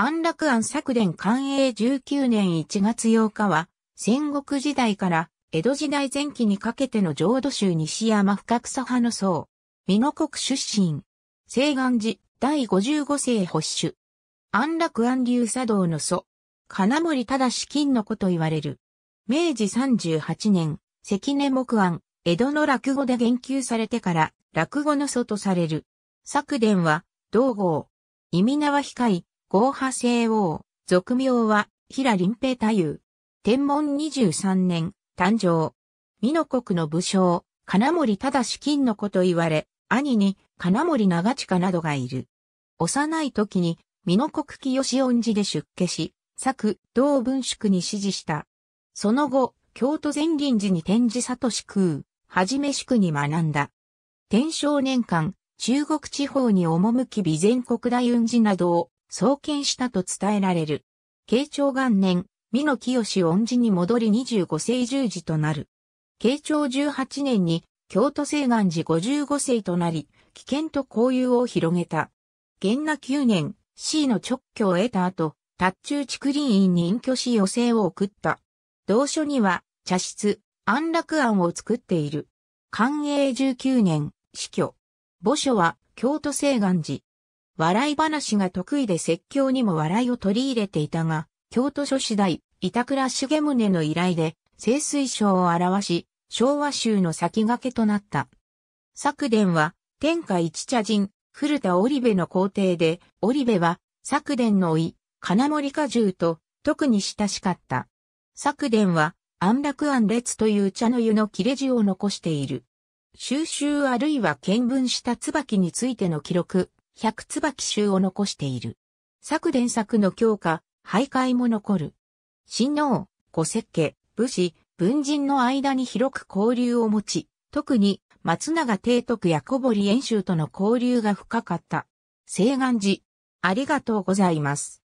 安楽庵作伝寛永19年1月8日は、戦国時代から江戸時代前期にかけての浄土宗西山深草派の僧。美濃国出身。西岸寺第55世発主。安楽安流茶道の祖。金森忠金の子と言われる。明治38年、関根木庵、江戸の落語で言及されてから、落語の祖とされる。作伝は、道号、意味名は控え、合派聖王、俗名は、平林平太夫。天文23年、誕生。美濃国の武将、金森忠金の子と言われ、兄に金森長近などがいる。幼い時に、美濃国清恩寺で出家し、作、道文宿に指示した。その後、京都前林寺に天寺里市空、はじめ宿に学んだ。天正年間、中国地方に赴き備前国大雲寺などを創建したと伝えられる。慶長元年、美濃清恩寺に戻り25世十字となる。慶長18年に京都西岸寺55世となり、危険と交友を広げた。元那9年、C の直居を得た後、達中竹林院に隠居し余生を送った。同書には、茶室、安楽庵を作っている。寛永19年、死去。墓所は、京都西岸寺、笑い話が得意で説教にも笑いを取り入れていたが、京都書次第、板倉重宗の依頼で、清水賞を表し、昭和州の先駆けとなった。昨伝は、天下一茶人、古田織部の皇帝で、織部は、昨伝の甥、金森果重と、特に親しかった。昨伝は、安楽安列という茶の湯の切れ字を残している。収集あるいは見聞した椿についての記録、百椿集を残している。作伝作の強化、徘徊も残る。親王、古石家、武士、文人の間に広く交流を持ち、特に松永帝徳や小堀遠州との交流が深かった。西岸寺、ありがとうございます。